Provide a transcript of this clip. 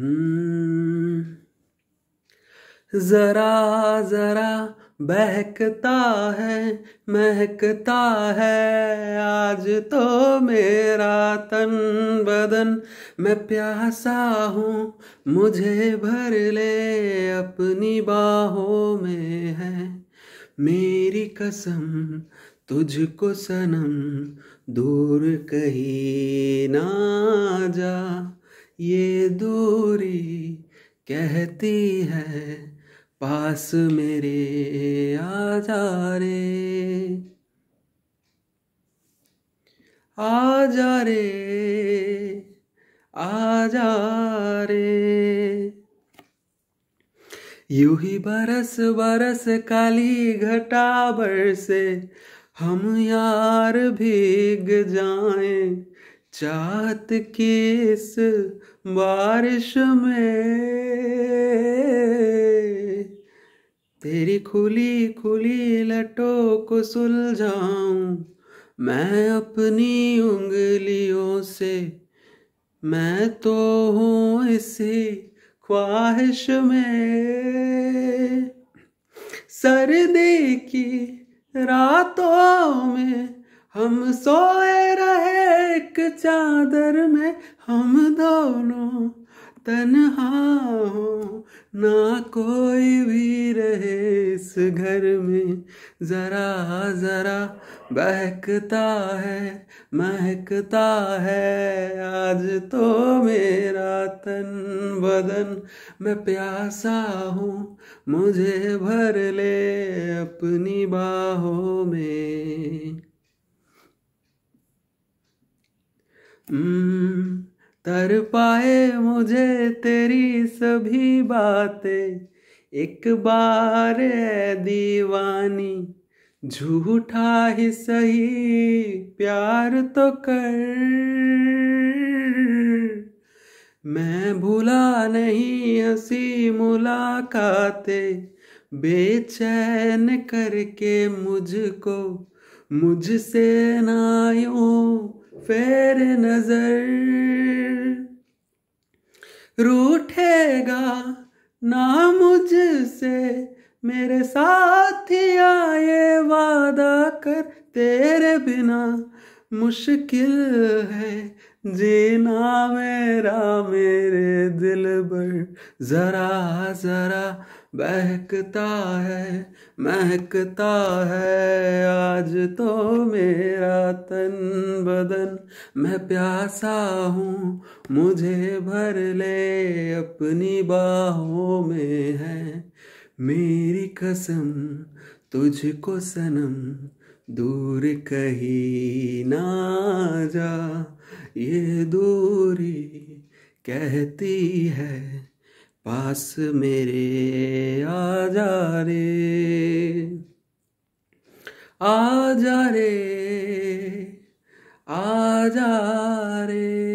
हम्म। जरा जरा बहकता है महकता है आज तो मेरा तन बदन मैं प्यासा हूँ मुझे भर ले अपनी बाहों में है मेरी कसम तुझको सनम दूर कहीं ना जा ये दूरी कहती है पास मेरे आ जा रे आ जा रे आ जा रे यू ही बरस बरस काली घटा बरसे हम यार भीग जाएं चात के इस बारिश में तेरी खुली खुली लटो को सुलझाऊं मैं अपनी उंगलियों से मैं तो हूँ इसी ख्वाहिश में सर्दी की रातों में हम सोए रहे चादर में हम दोनों तन हो ना कोई भी रहे इस घर में ज़रा ज़रा बहकता है महकता है आज तो मेरा तन बदन मैं प्यासा हूँ मुझे भर ले अपनी बाहों में हम्म, तर पाए मुझे तेरी सभी बातें एक बार दीवानी झूठा ही सही प्यार तो कर मैं भूला नहीं हसी मुलाकाते बेचैन करके मुझको मुझसे ना यूं फेर नजर रूठेगा ना मुझसे मेरे साथ आए वादा कर तेरे बिना मुश्किल है जीना मेरा मेरे दिल पर जरा जरा बहकता है महकता है आज तो मेरा तन बदन मैं प्यासा हूँ मुझे भर ले अपनी बाहों में है मेरी कसम तुझको सनम दूर कहीं ना जा ये दूरी कहती है पास मेरे आ जा रे आ जा रे आ जा रे